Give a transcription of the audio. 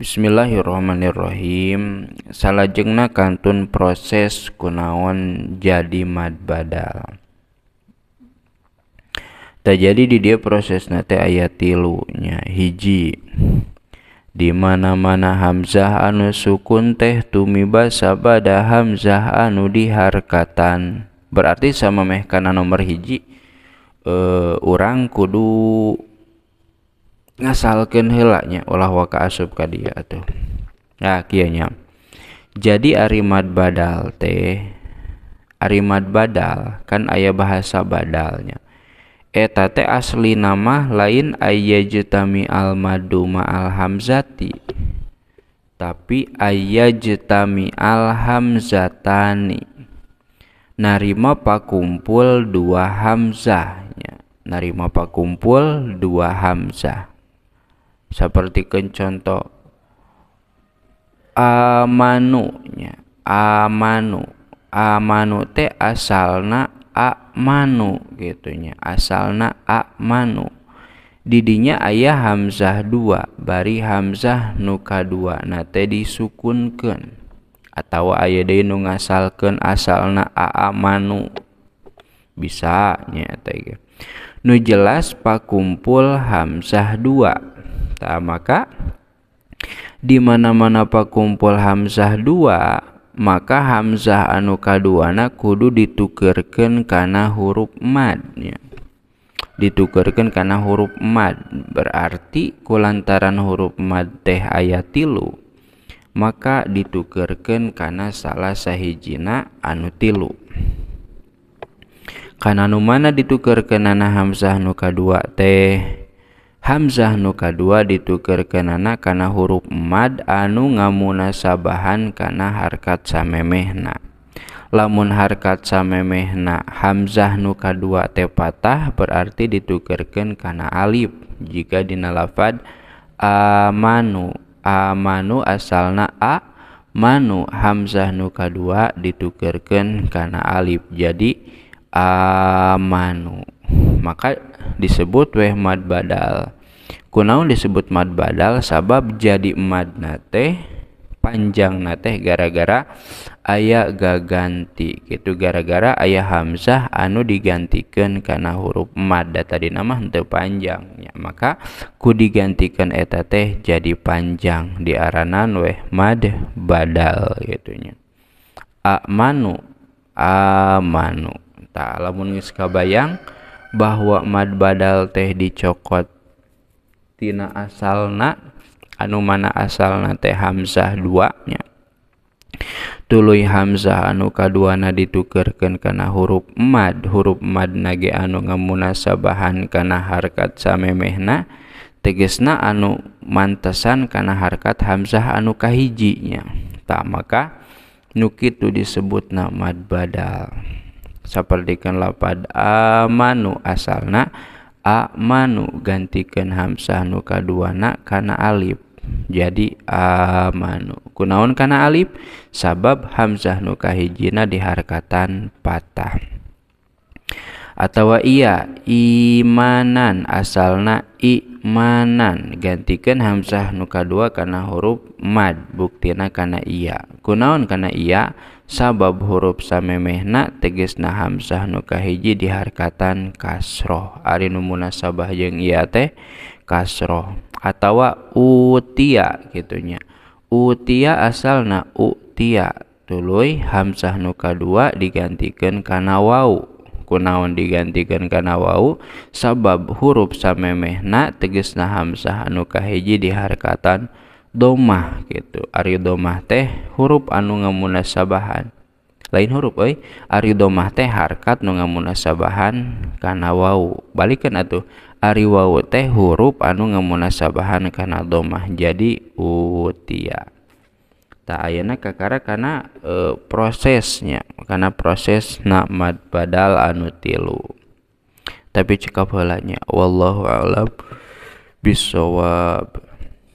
Bismillahirrohmanirrohim Salajengna kantun proses kunaon jadi mad badal Tak jadi di dia proses nate ayat tilunya hiji di mana mana Hamzah anu sukun teh tumiba sabada Hamzah anu diharkatan berarti sama meh karena nomor hiji eh, orang kudu ngasalkan helanya ulah waka asup ka dia tuh nah ya, kianya jadi arimat badal teh arimat badal kan ayah bahasa badalnya eta teh asli nama lain ayah jutami al maduma al hamzati tapi ayah jutami al hamzatani narima pakumpul dua hamzahnya narima pakumpul dua hamzah seperti contoh amanunya amanu amanu te asalna amanu gitunya asalna amanu didinya ayah hamzah dua bari hamzah nuka dua nah teh disukunkan atau ayah deh nu ngasalkan asalna amanu bisa nya nujelas nu jelas pakumpul hamzah dua Ah, maka di mana-mana pakumpul Hamzah 2 maka Hamzah anu kaduana kudu ditukerken karena huruf madnya ditukerken karena huruf mad berarti kulantaran huruf mad teh ayat maka ditukerken karena salah sahijina anu tilu karena nu mana ditukerken nana Hamzah Anuka 2 teh Hamzah nuka dua kenana karena huruf mad anu ngamunasabahan karena harkat samemehna lamun harkat samemehna Hamzah nuka dua tepatah berarti ditukarkan karena alif jika dinalafad amanu amanu asalna a manu Hamzah nuka dua ditukarkan karena alif jadi amanu maka disebut weh mad badal kunaun disebut mad badal sabab jadi mad nate panjang nate gara-gara ayah gaganti gitu gara-gara ayah Hamzah anu digantikan karena huruf mad tadi nama untuk panjangnya maka ku digantikan eta teh jadi panjang di aranan weh mad badal gitunya amanu amanu tak lamun geus bayang bahwa mad badal teh dicokot tina asalna anu mana asalna teh hamzah duanya tulu hamzah anu kaduana ditukerken kana huruf mad huruf mad nage anu ngamunasabahan kana harkat samemehna tegesna anu mantesan kana harkat hamzah anu nya tak maka nukitu disebut mad badal saperdikan lapad amanu asalna amanu gantikan hamsah nu kaduana kana alif jadi amanu kunaon kana alif sabab hamzah nu kahijina di patah atau iya imanan asalna imanan gantikan hamzah nu kadua kana huruf mad buktina karena iya kunaon karena iya sabab huruf samemehna tegesna Hamsah nukahiji diharkatan kasroh Arinu sabah jeung iya teh kasroh atawa utia gitunya utia asalna utia tuluy Hamsah nuka dua digantikan karena wau kunaon digantikan karena wau sabab huruf samemehna tegesna Hamsah nukahiji diharkatan domah gitu Ari domah teh huruf anu ngamunasabahan lain huruf oi Ari domah teh harkat nu ngamunasabahan kana wau balikan atuh Ari wau teh huruf anu ngamunasabahan kana domah jadi utia ya. tak ayana kakara karena e, prosesnya karena proses nakmat badal anu tilu tapi cekap halanya wallahu alam bisawab